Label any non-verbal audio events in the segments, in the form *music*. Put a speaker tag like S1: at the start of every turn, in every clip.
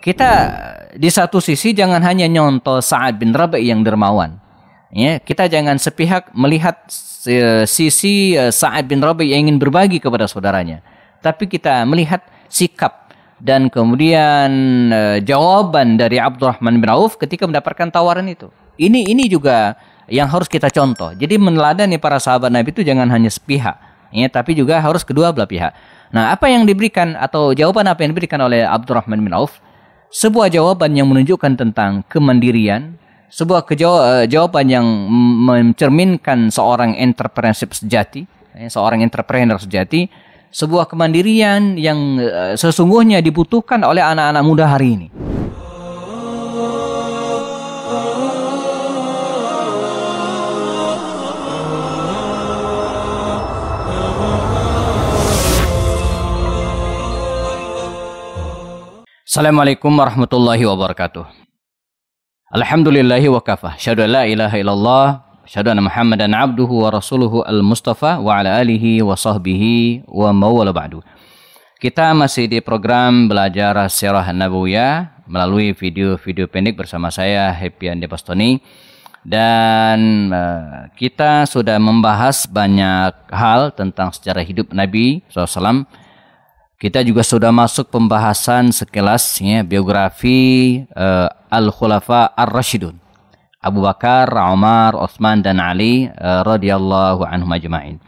S1: Kita di satu sisi jangan hanya nyontoh Sa'ad bin Rabi yang dermawan. Ya, kita jangan sepihak melihat sisi eh, Sa'ad bin Rabi yang ingin berbagi kepada saudaranya. Tapi kita melihat sikap dan kemudian eh, jawaban dari Abdurrahman bin Auf ketika mendapatkan tawaran itu. Ini ini juga yang harus kita contoh. Jadi meneladani para sahabat Nabi itu jangan hanya sepihak, ya, tapi juga harus kedua belah pihak. Nah, apa yang diberikan atau jawaban apa yang diberikan oleh Abdurrahman bin Auf? sebuah jawaban yang menunjukkan tentang kemandirian, sebuah eh, jawaban yang mencerminkan seorang entrepreneurship sejati, eh, seorang entrepreneur sejati, sebuah kemandirian yang eh, sesungguhnya dibutuhkan oleh anak-anak muda hari ini. Assalamualaikum warahmatullahi wabarakatuh. Alhamdulillahi wa kafah. Syahadu la ilaha illallah. Syahadu anna muhammadan abduhu wa rasuluhu al-mustafa wa ala alihi wa sahbihi wa mawala ba'du. Kita masih di program belajar Sirah Nabawiyah melalui video-video pendek bersama saya Happy Pastoni Dan uh, kita sudah membahas banyak hal tentang sejarah hidup Nabi SAW kita juga sudah masuk pembahasan sekilas ya, biografi uh, Al-Khulafa Ar-Rashidun. Abu Bakar, Umar, Utsman dan Ali uh, radhiyallahu anhum ajma'in.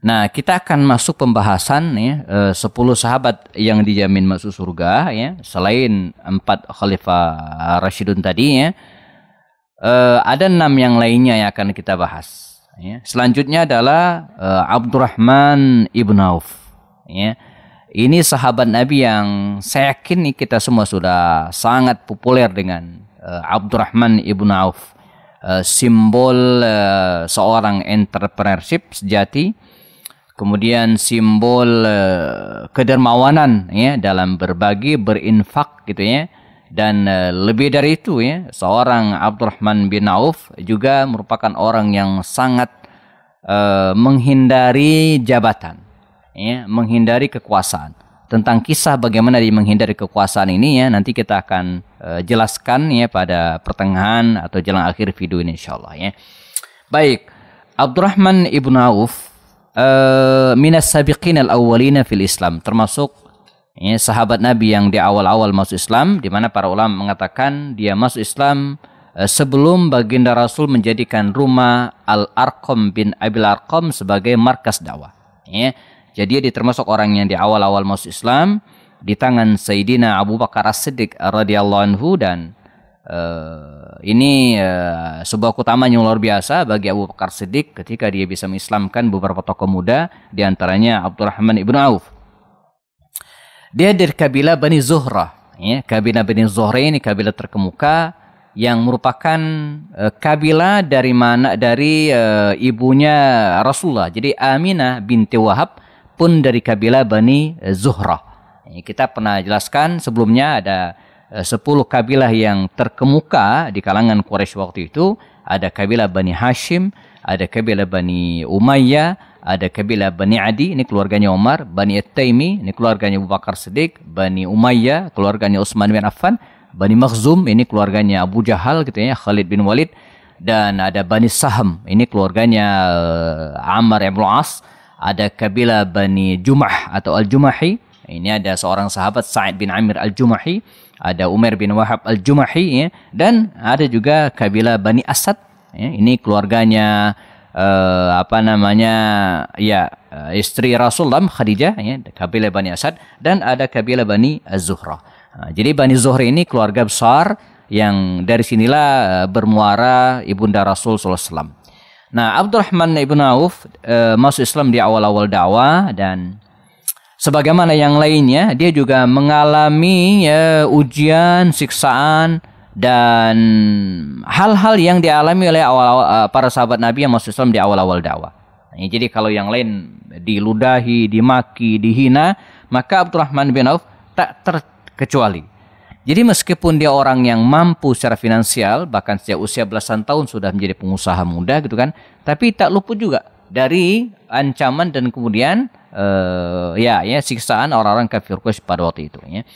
S1: Nah, kita akan masuk pembahasan ya eh, uh, 10 sahabat yang dijamin masuk surga ya, selain empat khalifah Rashidun tadi ya. Uh, ada enam yang lainnya yang akan kita bahas ya. Selanjutnya adalah uh, Abdurrahman ibn Auf ya ini sahabat Nabi yang saya yakin nih kita semua sudah sangat populer dengan uh, Abdurrahman ibnu Auf, uh, simbol uh, seorang entrepreneurship sejati, kemudian simbol uh, kedermawanan ya dalam berbagi, berinfak gitu ya. Dan lebih dari itu ya, seorang Abdurrahman bin Auf juga merupakan orang yang sangat uh, menghindari jabatan ya, menghindari kekuasaan. Tentang kisah bagaimana dia menghindari kekuasaan ini ya nanti kita akan uh, jelaskan ya pada pertengahan atau jelang akhir video ini insya Allah ya. Baik, Abdurrahman Ibn Auf uh, e, minas sabiqin al awwalina fil Islam termasuk ya, sahabat Nabi yang di awal-awal masuk Islam di mana para ulama mengatakan dia masuk Islam e, sebelum baginda Rasul menjadikan rumah Al-Arqam bin Abil Arqam sebagai markas dakwah. Ya, jadi dia termasuk orang yang di awal-awal masuk Islam di tangan Sayyidina Abu Bakar As-Siddiq radhiyallahu anhu dan uh, ini uh, sebuah keutamaan yang luar biasa bagi Abu Bakar Siddiq ketika dia bisa mengislamkan beberapa tokoh muda di antaranya Abdurrahman ibnu Auf. Dia dari kabilah Bani Zuhrah, ya, kabilah Bani Zuhrah ini kabilah terkemuka yang merupakan uh, kabilah dari mana dari uh, ibunya Rasulullah. Jadi Aminah binti Wahab pun dari kabilah Bani Zuhrah. Kita pernah jelaskan sebelumnya ada 10 eh, kabilah yang terkemuka di kalangan Quraisy waktu itu. Ada kabilah Bani Hashim, ada kabilah Bani Umayyah, ada kabilah Bani Adi, ini keluarganya Umar, Bani At-Taimi, ini keluarganya Abu Bakar Siddiq, Bani Umayyah, keluarganya Utsman bin Affan, Bani Makhzum, ini keluarganya Abu Jahal gitu ya, Khalid bin Walid, dan ada Bani Saham, ini keluarganya eh, Amr bin As, ada kabilah Bani Jumah atau Al-Jumahi. Ini ada seorang sahabat Sa'id bin Amir Al-Jumahi, ada Umar bin Wahab Al-Jumahi ya, dan ada juga kabilah Bani Asad. Ya, ini keluarganya uh, apa namanya ya eh, istri Rasulullah Khadijah ya kabilah Bani Asad dan ada kabilah Bani Az-Zuhrah. Nah, jadi Bani Zuhri ini keluarga besar yang dari sinilah eh, bermuara ibunda Rasul sallallahu alaihi wasallam. Nah, Abdurrahman ibn Auf e, masuk Islam di awal-awal dakwah dan sebagaimana yang lainnya, dia juga mengalami e, ujian, siksaan dan hal-hal yang dialami oleh awal-awal e, eh, para sahabat Nabi yang masuk Islam di awal-awal dakwah. Nah, jadi kalau yang lain diludahi, dimaki, dihina, maka Abdurrahman bin Auf tak terkecuali. Jadi meskipun dia orang yang mampu secara finansial, bahkan sejak usia belasan tahun sudah menjadi pengusaha muda gitu kan, tapi tak luput juga dari ancaman dan kemudian uh, ya ya siksaan orang-orang kafir Quraisy pada waktu itu ya.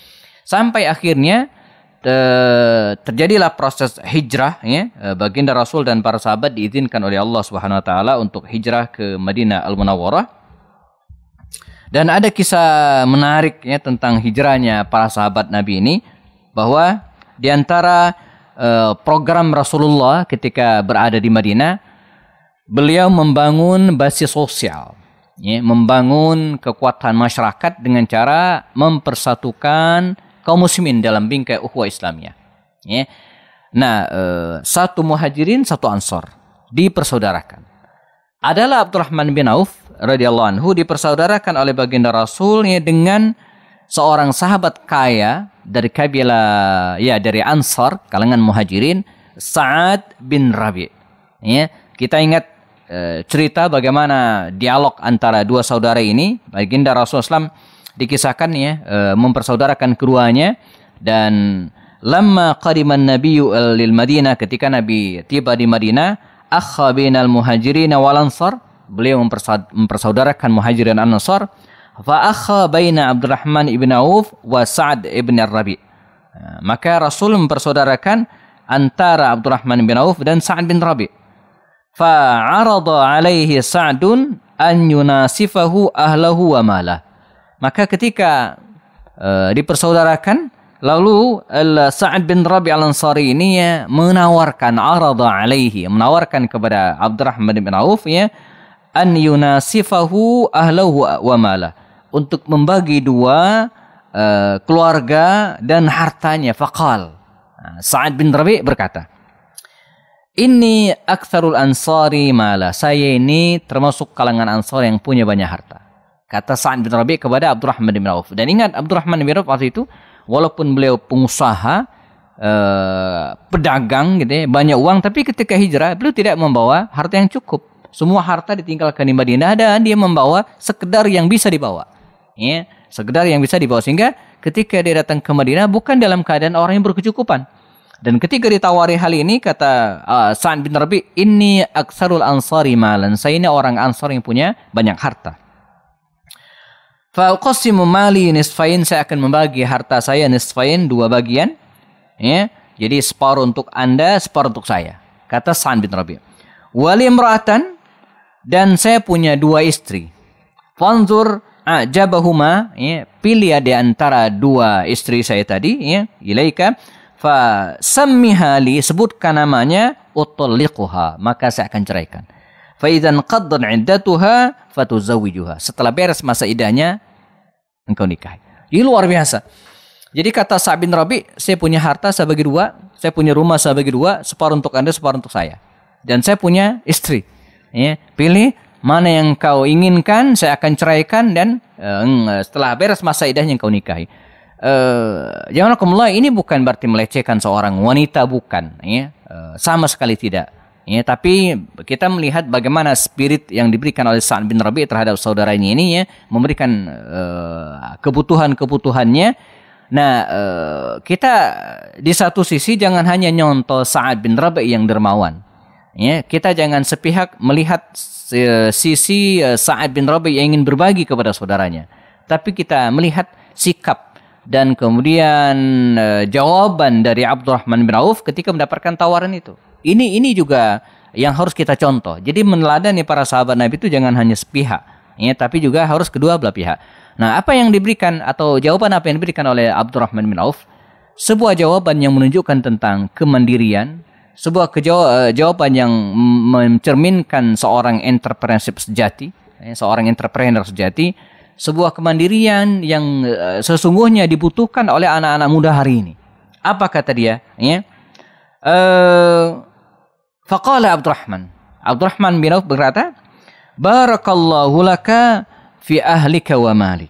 S1: Sampai akhirnya te, eh, terjadilah proses hijrah ya, eh, baginda Rasul dan para sahabat diizinkan oleh Allah Subhanahu wa taala untuk hijrah ke Madinah Al-Munawwarah. Dan ada kisah menarik ya, tentang hijrahnya para sahabat Nabi ini bahwa di antara uh, program Rasulullah ketika berada di Madinah, beliau membangun basis sosial, ya, membangun kekuatan masyarakat dengan cara mempersatukan kaum muslimin dalam bingkai ukhuwah Islamnya. Ya. Nah, uh, satu muhajirin, satu ansor dipersaudarakan. Adalah Abdurrahman bin Auf radhiyallahu anhu dipersaudarakan oleh baginda Rasulnya dengan seorang sahabat kaya dari kabilah ya dari Ansar kalangan Muhajirin Sa'ad bin Rabi. Ya, kita ingat eh, cerita bagaimana dialog antara dua saudara ini baginda Rasulullah SAW dikisahkan ya eh, mempersaudarakan keduanya dan lama qadiman nabiyyu lil Madinah ketika Nabi tiba di Madinah akha binal muhajirin wal ansar beliau mempersaudarakan muhajirin ansor fa'akha baina Abdurrahman ibn Auf wa Sa'ad ibn Rabi. Ah, maka Rasul mempersaudarakan antara Abdurrahman bin Auf dan Sa'ad bin Rabi. Fa'arada alaihi Sa'dun an yunasifahu ahlahu wa malah. Maka ketika uh, dipersaudarakan lalu eh, Sa'ad bin Rabi Al-Ansari ini ya, menawarkan arada alaihi, menawarkan kepada Abdurrahman bin Auf ya an yunasifahu ahlahu wa malah untuk membagi dua uh, keluarga dan hartanya. Fakal. Nah, Sa'ad bin Rabi berkata, ini aktsarul ansari mala. Saya ini termasuk kalangan ansar yang punya banyak harta. Kata Sa'ad bin Rabi kepada Abdurrahman bin Auf. Dan ingat Abdurrahman bin Auf waktu itu walaupun beliau pengusaha, Uh, pedagang gitu ya, banyak uang tapi ketika hijrah beliau tidak membawa harta yang cukup. Semua harta ditinggalkan di Madinah dan dia membawa sekedar yang bisa dibawa ya sekedar yang bisa dibawa sehingga ketika dia datang ke Madinah bukan dalam keadaan orang yang berkecukupan dan ketika ditawari hal ini kata uh, Sa'ad bin Rabi ini aksarul ansari malan saya ini orang ansar yang punya banyak harta Fa'uqassimu mali nisfain saya akan membagi harta saya nisfain dua bagian ya jadi separuh untuk Anda separuh untuk saya kata Sa'ad bin Rabi wali imra'atan dan saya punya dua istri Fanzur ajabahuma ya, pilih di antara dua istri saya tadi ya ilaika fa sammihali sebutkan namanya utalliquha maka saya akan ceraikan fa idzan qaddat iddatuha fatuzawwijuha setelah beres masa idahnya engkau nikahi ini luar biasa jadi kata Sa'ad bin Rabi, saya punya harta saya bagi dua, saya punya rumah saya bagi dua, separuh untuk Anda, separuh untuk saya. Dan saya punya istri. Ya, pilih mana yang kau inginkan saya akan ceraikan dan uh, setelah beres masa idahnya kau nikahi. Uh, eh, jangan kemulai. ini bukan berarti melecehkan seorang wanita bukan, ya uh, sama sekali tidak. Ya, tapi kita melihat bagaimana spirit yang diberikan oleh Sa'ad bin Rabi terhadap saudaranya ini ya, memberikan uh, kebutuhan-kebutuhannya. Nah, uh, kita di satu sisi jangan hanya nyontoh Sa'ad bin Rabi yang dermawan. Ya, kita jangan sepihak melihat e, sisi e, Sa'ad bin Rabi yang ingin berbagi kepada saudaranya. Tapi kita melihat sikap dan kemudian e, jawaban dari Abdurrahman bin Auf ketika mendapatkan tawaran itu. Ini ini juga yang harus kita contoh. Jadi meneladani para sahabat Nabi itu jangan hanya sepihak, ya, tapi juga harus kedua belah pihak. Nah, apa yang diberikan atau jawaban apa yang diberikan oleh Abdurrahman bin Auf? Sebuah jawaban yang menunjukkan tentang kemandirian, sebuah kejaw- eh, jawaban yang mencerminkan seorang entrepreneurship sejati, eh, seorang entrepreneur sejati, sebuah kemandirian yang eh, sesungguhnya dibutuhkan oleh anak-anak muda hari ini. Apa kata dia? Ya. Uh, Faqala Abdurrahman. Abdurrahman bin Auf berkata, Barakallahu laka fi ahlika wa malik.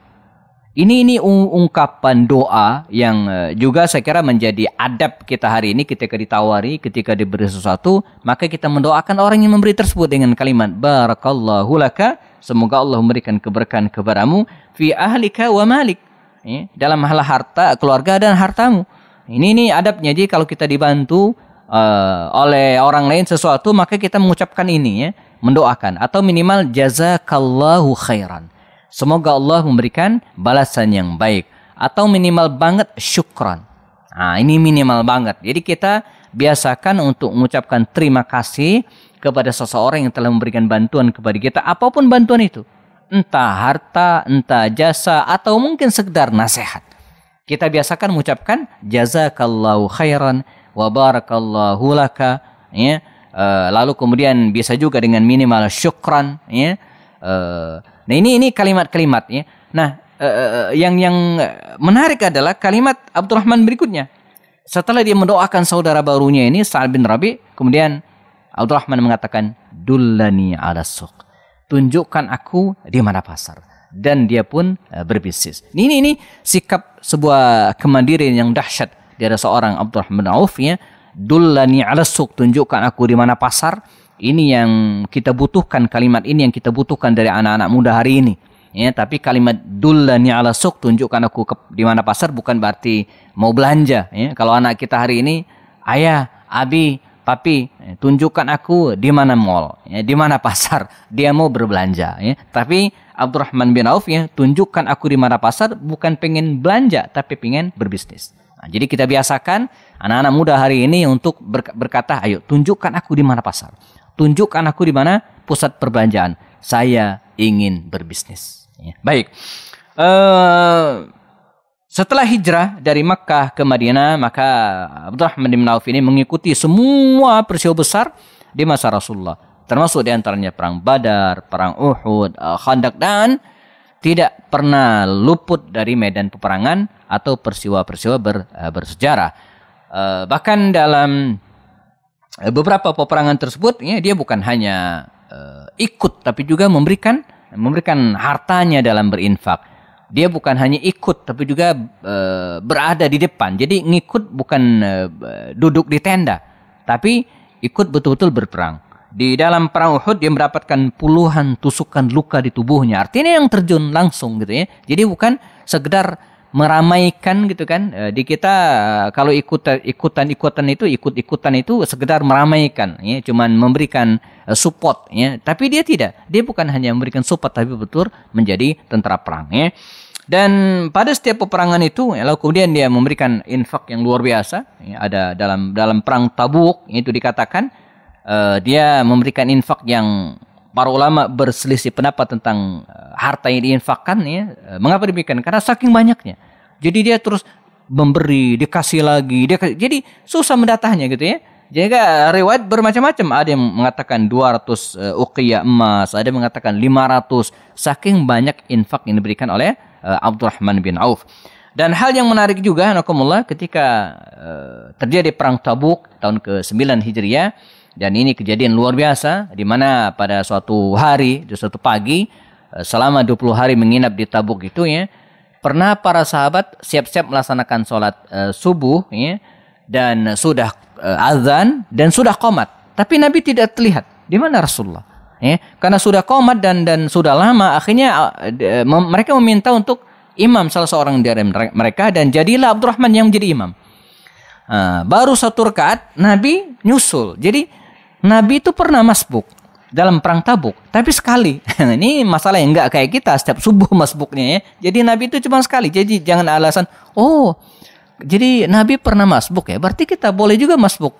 S1: Ini ini ungkapan doa yang eh, juga saya kira menjadi adab kita hari ini ketika ditawari, ketika diberi sesuatu, maka kita mendoakan orang yang memberi tersebut dengan kalimat barakallahu laka, semoga Allah memberikan keberkahan kepadamu fi ahlika wa malik. dalam hal harta keluarga dan hartamu. Ini ini adabnya. Jadi kalau kita dibantu uh, oleh orang lain sesuatu, maka kita mengucapkan ini ya, mendoakan atau minimal jazakallahu khairan. Semoga Allah memberikan balasan yang baik atau minimal banget syukron. Nah, ini minimal banget. Jadi kita biasakan untuk mengucapkan terima kasih kepada seseorang yang telah memberikan bantuan kepada kita apapun bantuan itu. Entah harta, entah jasa atau mungkin sekedar nasihat. Kita biasakan mengucapkan jazakallahu khairan wa barakallahu laka ya. Eh, lalu kemudian bisa juga dengan minimal syukran ya. Eh, Nah ini ini kalimat kalimatnya Nah uh, yang yang menarik adalah kalimat Abdurrahman berikutnya. Setelah dia mendoakan saudara barunya ini Sa'ad bin Rabi, kemudian Abdurrahman mengatakan dullani ala suq. Tunjukkan aku di mana pasar dan dia pun berbisnis. Ini ini sikap sebuah kemandirian yang dahsyat. Dia ada seorang Abdurrahman Auf ya, dullani ala suq, tunjukkan aku di mana pasar ini yang kita butuhkan kalimat ini yang kita butuhkan dari anak-anak muda hari ini. Ya, tapi kalimat dullani ala suq tunjukkan aku ke, di mana pasar bukan berarti mau belanja. Ya, kalau anak kita hari ini, ayah, abi, papi, eh, tunjukkan aku di mana mall, ya, di mana pasar. *laughs* Dia mau berbelanja. Ya. Tapi Abdurrahman bin Auf ya, tunjukkan aku di mana pasar bukan pengen belanja, tapi pengen berbisnis. Nah, jadi kita biasakan anak-anak muda hari ini untuk berkata, ayo tunjukkan aku di mana pasar tunjukkan aku di mana pusat perbelanjaan. Saya ingin berbisnis. Ya. Baik. Uh, setelah hijrah dari Makkah ke Madinah, maka Abdurrahman bin Auf ini mengikuti semua peristiwa besar di masa Rasulullah. Termasuk di antaranya perang Badar, perang Uhud, uh, dan tidak pernah luput dari medan peperangan atau peristiwa-peristiwa ber, eh, bersejarah. Uh, bahkan dalam Eh, beberapa peperangan tersebut ya dia bukan hanya uh, ikut tapi juga memberikan memberikan hartanya dalam berinfak. Dia bukan hanya ikut tapi juga uh, berada di depan. Jadi ngikut bukan uh, duduk di tenda tapi ikut betul-betul berperang. Di dalam perang Uhud dia mendapatkan puluhan tusukan luka di tubuhnya. Artinya yang terjun langsung gitu ya. Jadi bukan sekedar meramaikan gitu kan eh, di kita eh, kalau ikut ikutan ikutan itu ikut ikutan itu sekedar meramaikan ya cuman memberikan eh, support ya tapi dia tidak dia bukan hanya memberikan support tapi betul menjadi tentara perang ya dan pada setiap peperangan itu ya, lalu kemudian dia memberikan infak yang luar biasa ya, ada dalam dalam perang Tabuk itu dikatakan uh, dia memberikan infak yang para ulama berselisih pendapat tentang eh, harta yang diinfakkan ya. Eh, mengapa demikian? Karena saking banyaknya. Jadi dia terus memberi, dikasih lagi, dia jadi susah mendatahnya gitu ya. Jadi riwayat bermacam-macam. Ada yang mengatakan 200 uh, eh, uqiyah emas, ada yang mengatakan 500 saking banyak infak yang diberikan oleh uh, Abdurrahman bin Auf. Dan hal yang menarik juga ketika uh, terjadi perang Tabuk tahun ke-9 Hijriah dan ini kejadian luar biasa di mana pada suatu hari, di suatu pagi eh, selama 20 hari menginap di Tabuk itu ya, pernah para sahabat siap-siap melaksanakan sholat e, subuh ya, dan sudah e, azan dan sudah komat. Tapi Nabi tidak terlihat. Di mana Rasulullah? Ya, karena sudah komat dan dan sudah lama, akhirnya e, mereka meminta untuk imam salah seorang dari mereka dan jadilah Abdurrahman yang menjadi imam. Ah, baru satu rakaat Nabi nyusul. Jadi Nabi itu pernah masbuk dalam perang tabuk, tapi sekali. *laughs* ini masalah yang nggak kayak kita setiap subuh masbuknya ya. Jadi Nabi itu cuma sekali. Jadi jangan alasan, oh jadi Nabi pernah masbuk ya, berarti kita boleh juga masbuk.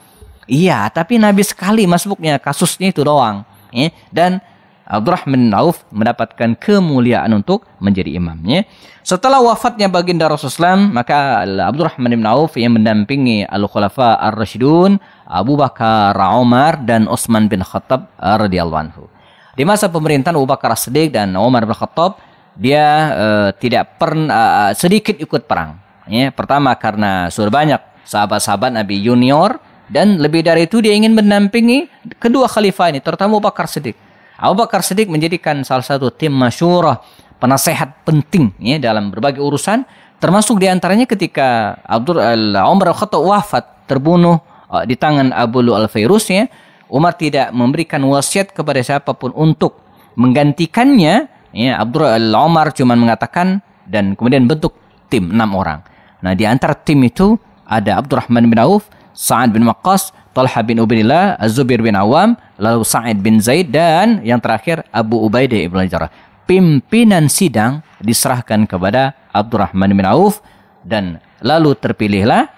S1: Iya, tapi Nabi sekali masbuknya, kasusnya itu doang. Ya. Dan Abdurrahman bin Auf mendapatkan kemuliaan untuk menjadi imamnya. Setelah wafatnya baginda Rasulullah maka Abdurrahman bin Auf yang mendampingi Al-Khulafa Ar-Rashidun, Abu Bakar, Umar, dan Utsman bin Khattab radhiyallahu anhu. Di masa pemerintahan Abu Bakar sedik siddiq dan Umar bin Khattab, dia uh, tidak pernah eh, uh, sedikit ikut perang. Ya, pertama karena sudah banyak sahabat-sahabat Nabi junior dan lebih dari itu dia ingin mendampingi kedua khalifah ini, terutama Abu Bakar Siddiq. Abu Bakar Siddiq menjadikan salah satu tim masyurah penasehat penting ya dalam berbagai urusan termasuk diantaranya ketika Abdul al eh, Umar Khattab wafat terbunuh uh, di tangan Abu Lu al Fairus ya Umar tidak memberikan wasiat kepada siapapun untuk menggantikannya ya Abdul al eh, Umar cuma mengatakan dan kemudian bentuk tim enam orang nah di antara tim itu ada Abdurrahman bin Auf Sa'ad bin Waqqas Talha bin Ubaidillah az bin Awam lalu Sa'id bin Zaid dan yang terakhir Abu Ubaidah ibn Jarrah. Pimpinan sidang diserahkan kepada Abdurrahman bin Auf dan lalu terpilihlah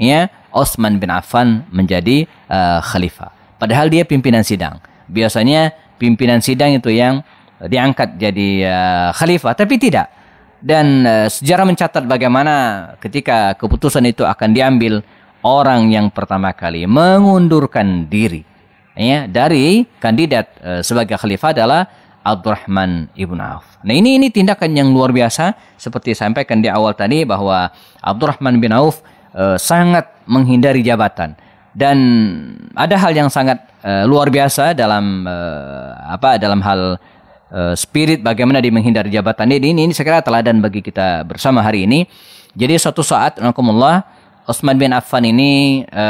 S1: ya Osman bin Affan menjadi uh, khalifah. Padahal dia pimpinan sidang. Biasanya pimpinan sidang itu yang diangkat jadi uh, khalifah, tapi tidak. Dan uh, sejarah mencatat bagaimana ketika keputusan itu akan diambil orang yang pertama kali mengundurkan diri ya dari kandidat e, sebagai khalifah adalah Abdurrahman ibn Auf. Nah ini ini tindakan yang luar biasa seperti sampaikan di awal tadi bahwa Abdurrahman bin Auf e, sangat menghindari jabatan dan ada hal yang sangat e, luar biasa dalam e, apa dalam hal e, spirit bagaimana dia menghindari jabatan ini ini, ini saya teladan bagi kita bersama hari ini. Jadi suatu saat, Alhamdulillah, Osman bin Affan ini e,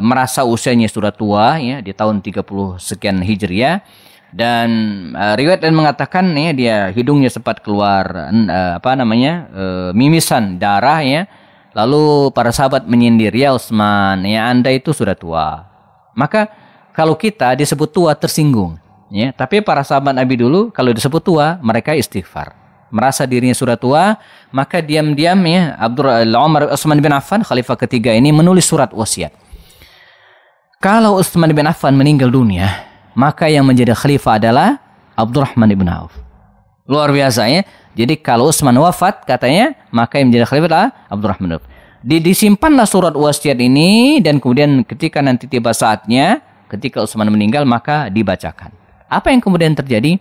S1: merasa usianya sudah tua ya di tahun 30 sekian Hijriah dan e, riwayat dan mengatakan ya dia hidungnya sempat keluar e, apa namanya e, mimisan darah ya. Lalu para sahabat menyindir ya Osman, ya Anda itu sudah tua. Maka kalau kita disebut tua tersinggung ya, tapi para sahabat Nabi dulu kalau disebut tua mereka istighfar merasa dirinya sudah tua, maka diam-diam ya Abdul eh, Umar Utsman bin Affan khalifah ketiga ini menulis surat wasiat. Kalau Utsman bin Affan meninggal dunia, maka yang menjadi khalifah adalah Abdurrahman bin Auf. Luar biasa ya. Jadi kalau Utsman wafat katanya, maka yang menjadi khalifah adalah Abdurrahman bin Auf. Disimpanlah surat wasiat ini dan kemudian ketika nanti tiba saatnya, ketika Utsman meninggal maka dibacakan. Apa yang kemudian terjadi?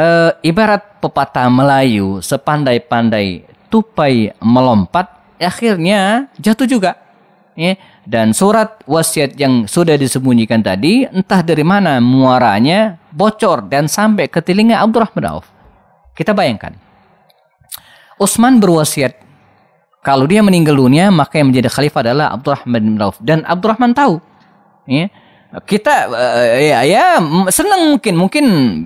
S1: E, ibarat pepatah Melayu, sepandai-pandai tupai melompat, akhirnya jatuh juga. Ya. Dan surat wasiat yang sudah disembunyikan tadi, entah dari mana muaranya bocor dan sampai ke telinga Abdurrahman Auf. Kita bayangkan, Utsman berwasiat kalau dia meninggal dunia maka yang menjadi khalifah adalah Abdurrahman bin Auf dan Abdurrahman tahu ya kita uh, ya ya seneng mungkin mungkin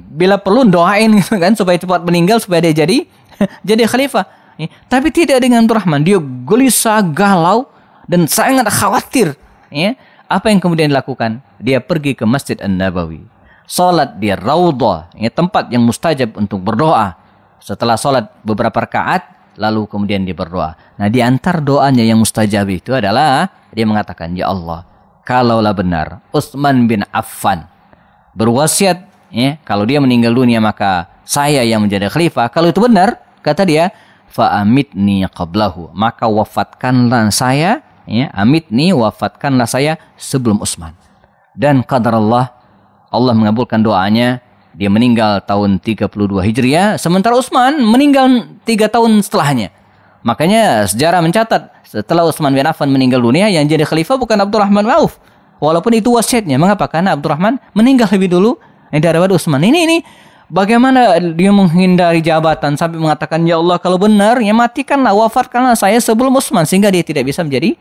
S1: bila perlu doain gitu kan supaya cepat meninggal supaya dia jadi *laughs* jadi khalifah ya. tapi tidak dengan Abdurrahman dia gelisah galau dan sangat khawatir ya apa yang kemudian dilakukan dia pergi ke Masjid An Nabawi salat di raudhah ya tempat yang mustajab untuk berdoa setelah salat beberapa rakaat lalu kemudian dia berdoa nah di antar doanya yang mustajab itu adalah dia mengatakan ya Allah kalaulah benar Utsman bin Affan berwasiat ya kalau dia meninggal dunia maka saya yang menjadi khalifah kalau itu benar kata dia amitni qablahu maka wafatkanlah saya ya amitni wafatkanlah saya sebelum Utsman dan qadar Allah Allah mengabulkan doanya dia meninggal tahun 32 Hijriah sementara Utsman meninggal 3 tahun setelahnya Makanya sejarah mencatat setelah Utsman bin Affan meninggal dunia yang jadi khalifah bukan Abdurrahman Auf. Walaupun itu wasiatnya. Mengapa? Karena Abdurrahman meninggal lebih dulu eh, daripada Utsman. Ini ini bagaimana dia menghindari jabatan sampai mengatakan ya Allah kalau benar ya matikanlah wafatkanlah saya sebelum Utsman sehingga dia tidak bisa menjadi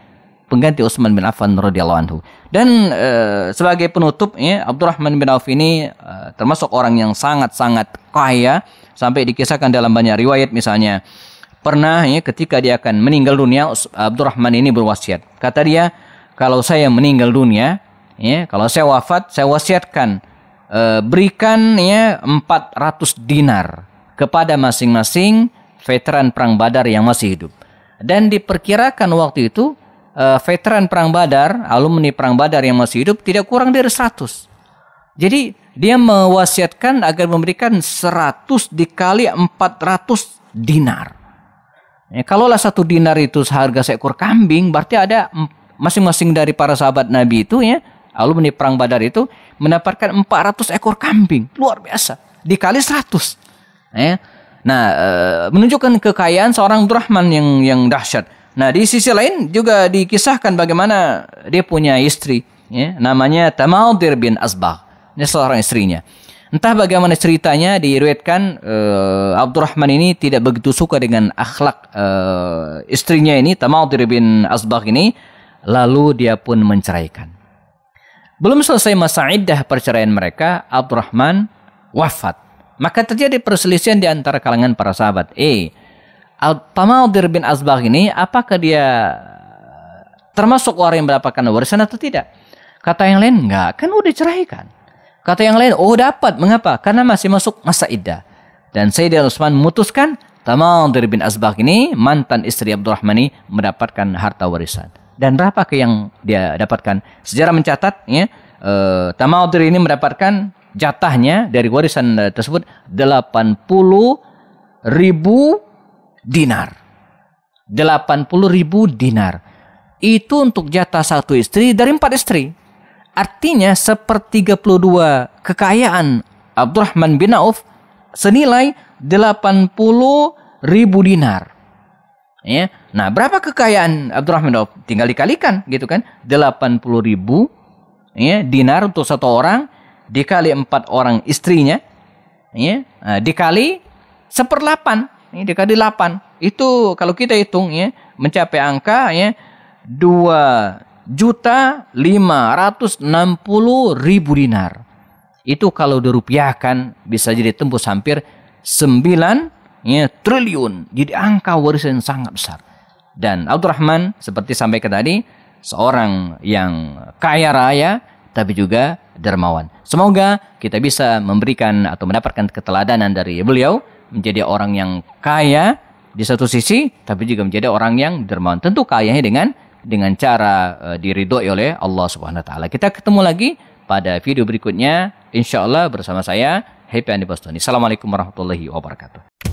S1: pengganti Utsman bin Affan radhiyallahu anhu. Dan e, sebagai penutup ya Abdurrahman bin Auf ini e, termasuk orang yang sangat-sangat kaya sampai dikisahkan dalam banyak riwayat misalnya Pernah ya ketika dia akan meninggal dunia Abdurrahman ini berwasiat. Kata dia, kalau saya meninggal dunia, ya, kalau saya wafat, saya wasiatkan e, berikan ya 400 dinar kepada masing-masing veteran perang Badar yang masih hidup. Dan diperkirakan waktu itu e, veteran perang Badar, alumni perang Badar yang masih hidup tidak kurang dari 100. Jadi dia mewasiatkan agar memberikan 100 dikali 400 dinar. Ya, kalaulah satu dinar itu seharga seekor kambing, berarti ada masing-masing dari para sahabat Nabi itu ya, lalu di perang Badar itu mendapatkan 400 ekor kambing, luar biasa, dikali 100. Ya. Nah, eh, menunjukkan kekayaan seorang Abdurrahman yang yang dahsyat. Nah, di sisi lain juga dikisahkan bagaimana dia punya istri, ya, namanya Tamadir bin Asbah. Ini seorang istrinya. Entah bagaimana ceritanya diriwayatkan uh, eh, Abdurrahman ini tidak begitu suka dengan akhlak uh, istrinya ini Tamautir bin Asbah ini lalu dia pun menceraikan. Belum selesai masa iddah perceraian mereka, Abdurrahman wafat. Maka terjadi perselisihan di antara kalangan para sahabat. Eh, Tamadir bin Azbah ini apakah dia termasuk orang yang mendapatkan warisan atau tidak? Kata yang lain, enggak, kan udah kan? Kata yang lain, oh dapat. Mengapa? Karena masih masuk masa iddah. Dan Sayyidina Utsman memutuskan Tamadir bin Azbah ini mantan istri Abdurrahman ini mendapatkan harta warisan. Dan berapa ke yang dia dapatkan? Sejarah mencatat ya, eh, Tamadir ini mendapatkan jatahnya dari warisan eh, tersebut 80 ribu dinar. 80 ribu dinar. Itu untuk jatah satu istri dari empat istri. Artinya puluh dua kekayaan Abdurrahman bin Auf senilai 80 ribu dinar. Ya. Nah, berapa kekayaan Abdurrahman bin Auf? Tinggal dikalikan gitu kan. 80 ribu ya, dinar untuk satu orang dikali empat orang istrinya ya, nah, dikali seperdelapan ya, dikali delapan itu kalau kita hitung ya mencapai angka ya dua juta lima ratus enam puluh ribu dinar. Itu kalau dirupiahkan bisa jadi tembus hampir sembilan ya, triliun. Jadi angka warisan yang sangat besar. Dan Abdurrahman seperti sampai ke tadi seorang yang kaya raya tapi juga dermawan. Semoga kita bisa memberikan atau mendapatkan keteladanan dari beliau menjadi orang yang kaya di satu sisi tapi juga menjadi orang yang dermawan. Tentu kayanya dengan dengan cara uh, diridhoi oleh Allah Subhanahu wa taala. Kita ketemu lagi pada video berikutnya insyaallah bersama saya Happy Andi Bastoni. Assalamualaikum warahmatullahi wabarakatuh.